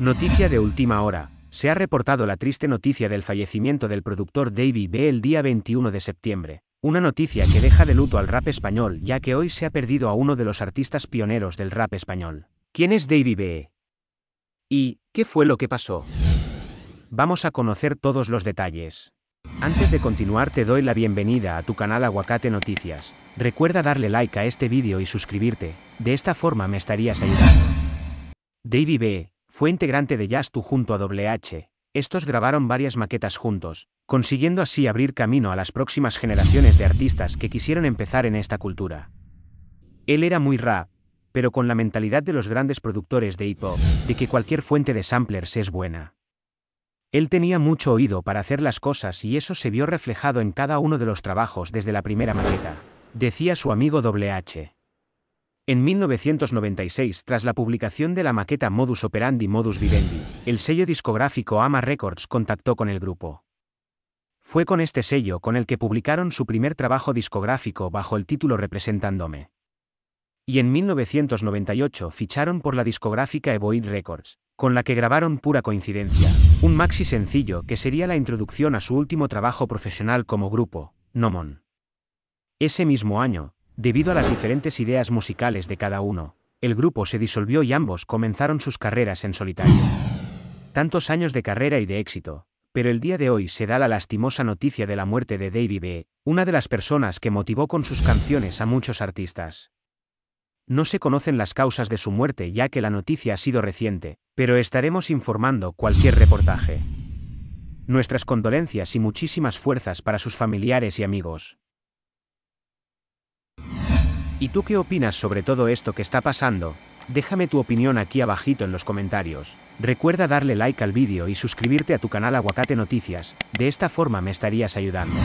Noticia de última hora. Se ha reportado la triste noticia del fallecimiento del productor Davy B el día 21 de septiembre. Una noticia que deja de luto al rap español ya que hoy se ha perdido a uno de los artistas pioneros del rap español. ¿Quién es Davy B? ¿Y qué fue lo que pasó? Vamos a conocer todos los detalles. Antes de continuar te doy la bienvenida a tu canal Aguacate Noticias. Recuerda darle like a este vídeo y suscribirte, de esta forma me estarías ayudando. Davy B, fue integrante de Jazz junto a WH. Estos grabaron varias maquetas juntos, consiguiendo así abrir camino a las próximas generaciones de artistas que quisieron empezar en esta cultura. Él era muy rap, pero con la mentalidad de los grandes productores de hip hop, de que cualquier fuente de samplers es buena. Él tenía mucho oído para hacer las cosas y eso se vio reflejado en cada uno de los trabajos desde la primera maqueta, decía su amigo WH. En 1996, tras la publicación de la maqueta Modus Operandi Modus Vivendi, el sello discográfico Ama Records contactó con el grupo. Fue con este sello con el que publicaron su primer trabajo discográfico bajo el título Representándome. Y en 1998 ficharon por la discográfica Evoid Records, con la que grabaron Pura Coincidencia, un maxi sencillo que sería la introducción a su último trabajo profesional como grupo, Nomon. Ese mismo año, Debido a las diferentes ideas musicales de cada uno, el grupo se disolvió y ambos comenzaron sus carreras en solitario. Tantos años de carrera y de éxito, pero el día de hoy se da la lastimosa noticia de la muerte de Davey B., una de las personas que motivó con sus canciones a muchos artistas. No se conocen las causas de su muerte ya que la noticia ha sido reciente, pero estaremos informando cualquier reportaje. Nuestras condolencias y muchísimas fuerzas para sus familiares y amigos. ¿Y tú qué opinas sobre todo esto que está pasando? Déjame tu opinión aquí abajito en los comentarios. Recuerda darle like al vídeo y suscribirte a tu canal Aguacate Noticias, de esta forma me estarías ayudando.